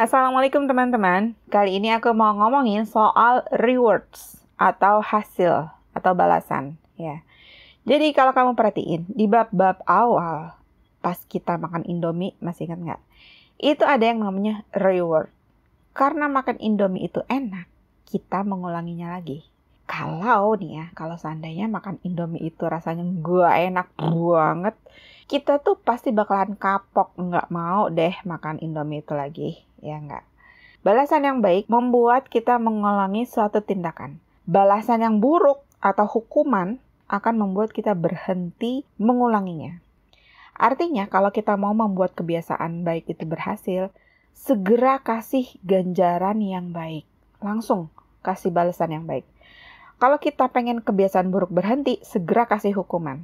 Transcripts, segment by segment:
Assalamualaikum teman-teman. Kali ini aku mau ngomongin soal rewards atau hasil atau balasan ya. Jadi kalau kamu perhatiin di bab-bab awal pas kita makan Indomie masih ingat nggak? Itu ada yang namanya reward. Karena makan Indomie itu enak, kita mengulanginya lagi kalau nih ya, kalau seandainya makan Indomie itu rasanya gue enak banget, kita tuh pasti bakalan kapok, nggak mau deh makan Indomie itu lagi, ya nggak? Balasan yang baik membuat kita mengulangi suatu tindakan. Balasan yang buruk atau hukuman akan membuat kita berhenti mengulanginya. Artinya, kalau kita mau membuat kebiasaan baik itu berhasil, segera kasih ganjaran yang baik. Langsung kasih balasan yang baik. Kalau kita pengen kebiasaan buruk berhenti, segera kasih hukuman.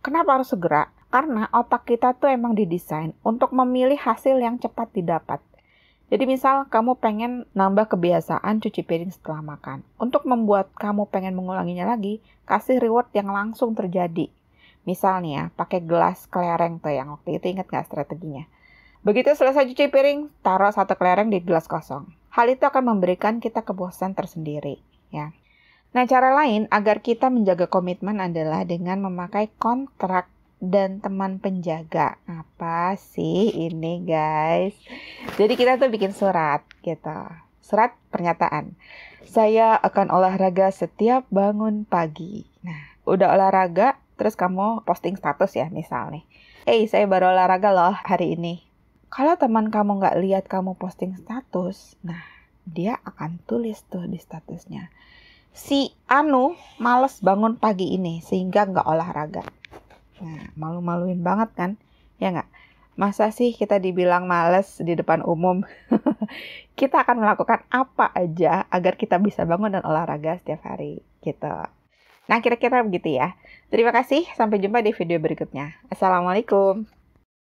Kenapa harus segera? Karena otak kita tuh emang didesain untuk memilih hasil yang cepat didapat. Jadi misal kamu pengen nambah kebiasaan cuci piring setelah makan. Untuk membuat kamu pengen mengulanginya lagi, kasih reward yang langsung terjadi. Misalnya, pakai gelas kelereng tuh yang waktu itu ingat nggak strateginya. Begitu selesai cuci piring, taruh satu kelereng di gelas kosong. Hal itu akan memberikan kita kebosan tersendiri. Ya. Nah, cara lain agar kita menjaga komitmen adalah dengan memakai kontrak dan teman penjaga. Apa sih ini, guys? Jadi kita tuh bikin surat gitu. Surat pernyataan. Saya akan olahraga setiap bangun pagi. Nah, udah olahraga terus kamu posting status ya misal nih. Eh, hey, saya baru olahraga loh hari ini. Kalau teman kamu nggak lihat kamu posting status, nah dia akan tulis tuh di statusnya si Anu males bangun pagi ini sehingga nggak olahraga. Nah, malu-maluin banget kan? Ya nggak? Masa sih kita dibilang males di depan umum? kita akan melakukan apa aja agar kita bisa bangun dan olahraga setiap hari gitu. Nah, kira-kira begitu ya. Terima kasih, sampai jumpa di video berikutnya. Assalamualaikum.